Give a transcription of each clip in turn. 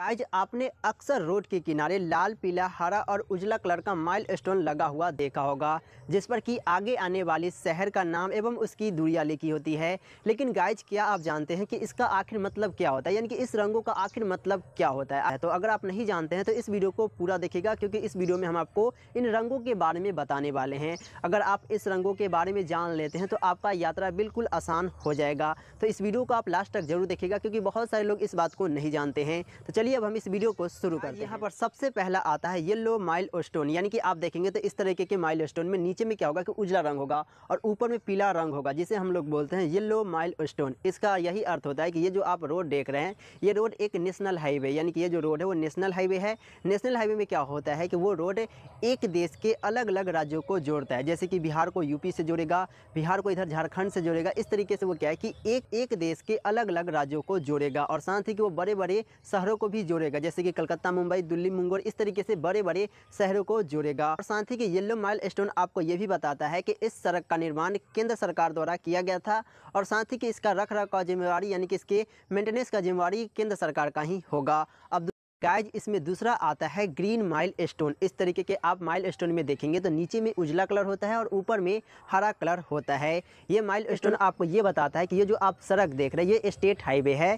आज आपने अक्सर रोड के किनारे लाल पीला हरा और उजला कलर का माइल स्टोन लगा हुआ देखा होगा जिस पर कि आगे आने वाले शहर का नाम एवं उसकी दूरिया लिखी होती है लेकिन गाइज क्या आप जानते हैं कि इसका आखिर मतलब क्या होता है यानी कि इस रंगों का आखिर मतलब क्या होता है तो अगर आप नहीं जानते हैं तो इस वीडियो को पूरा देखेगा क्योंकि इस वीडियो में हम आपको इन रंगों के बारे में बताने वाले हैं अगर आप इस रंगों के बारे में जान लेते हैं तो आपका यात्रा बिल्कुल आसान हो जाएगा तो इस वीडियो को आप लास्ट तक जरूर देखेगा क्योंकि बहुत सारे लोग इस बात को नहीं जानते हैं तो चलिए चलिए अब हम इस वीडियो को शुरू हाँ, करते हैं यहाँ पर सबसे पहला आता है येलो माइल स्टोन यानी कि आप देखेंगे तो इस तरीके के माइल स्टोन में नीचे में क्या होगा कि उजला रंग होगा और ऊपर में पीला रंग होगा जिसे हम लोग बोलते हैं येलो माइल स्टोन इसका यही अर्थ होता है कि ये जो आप रोड देख रहे हैं ये रोड एक नेशनल हाईवे यानी कि ये जो रोड है वो नेशनल हाईवे है नेशनल हाईवे में क्या होता है कि वो रोड एक देश के अलग अलग राज्यों को जोड़ता है जैसे कि बिहार को यूपी से जोड़ेगा बिहार को इधर झारखंड से जोड़ेगा इस तरीके से वो क्या है कि एक एक देश के अलग अलग राज्यों को जोड़ेगा और साथ ही कि वो बड़े बड़े शहरों को भी भी जोड़ेगा जैसे कि कलकत्ता मुंबई दिल्ली मुंगोर इस तरीके से बड़े बड़े शहरों को जोड़ेगा और साथ ही कि येलो माइल स्टोन आपको ये भी बताता है कि इस सड़क का निर्माण केंद्र सरकार द्वारा किया गया था और साथ ही कि इसका रख रखाव जिम्मेवारी यानी कि इसके मेंटेनेंस का जिम्मेवारी केंद्र सरकार का ही होगा अब गाइज इसमें दूसरा आता है ग्रीन माइल स्टोन इस तरीके के आप माइल स्टोन में देखेंगे तो नीचे में उजला कलर होता है और ऊपर में हरा कलर होता है ये माइल स्टोन आपको ये बताता है कि ये जो आप सड़क देख रहे हैं ये स्टेट हाईवे है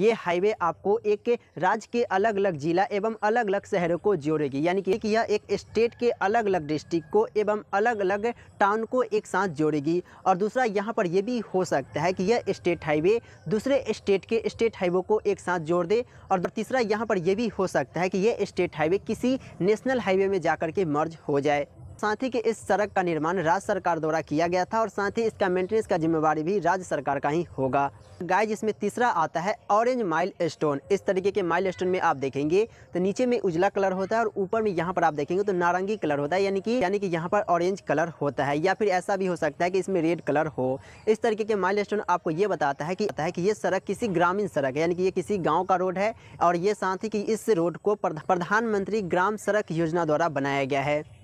ये हाईवे आपको एक राज्य के अलग अलग जिला एवं अलग अलग शहरों को जोड़ेगी यानी कि यह एक स्टेट के अलग अलग डिस्ट्रिक्ट को एवं अलग अलग टाउन को एक साथ जोड़ेगी और दूसरा यहाँ पर यह भी हो सकता है कि यह स्टेट हाईवे दूसरे स्टेट के स्टेट हाईवे को एक साथ जोड़ दे और तीसरा यहाँ पर यह भी हो सकता है कि यह स्टेट हाईवे किसी नेशनल हाईवे में जा के मर्ज हो जाए साथ ही कि इस सड़क का निर्माण राज्य सरकार द्वारा किया गया था और साथ ही इसका मेंटेनेंस का जिम्मेवारी भी राज्य सरकार का ही होगा गाय जिसमें तीसरा आता है ऑरेंज माइल स्टोन इस तरीके के माइल स्टोन में आप देखेंगे तो नीचे में उजला कलर होता है और ऊपर में यहाँ पर आप देखेंगे तो नारंगी कलर होता है यानी कि यानी कि यहाँ पर ऑरेंज कलर होता है या फिर ऐसा भी हो सकता है कि इसमें रेड कलर हो इस तरीके के माइल स्टोन आपको ये बताता है कि है कि ये सड़क किसी ग्रामीण सड़क है यानी कि ये किसी गाँव का रोड है और ये साथ ही कि इस रोड को प्रधानमंत्री ग्राम सड़क योजना द्वारा बनाया गया है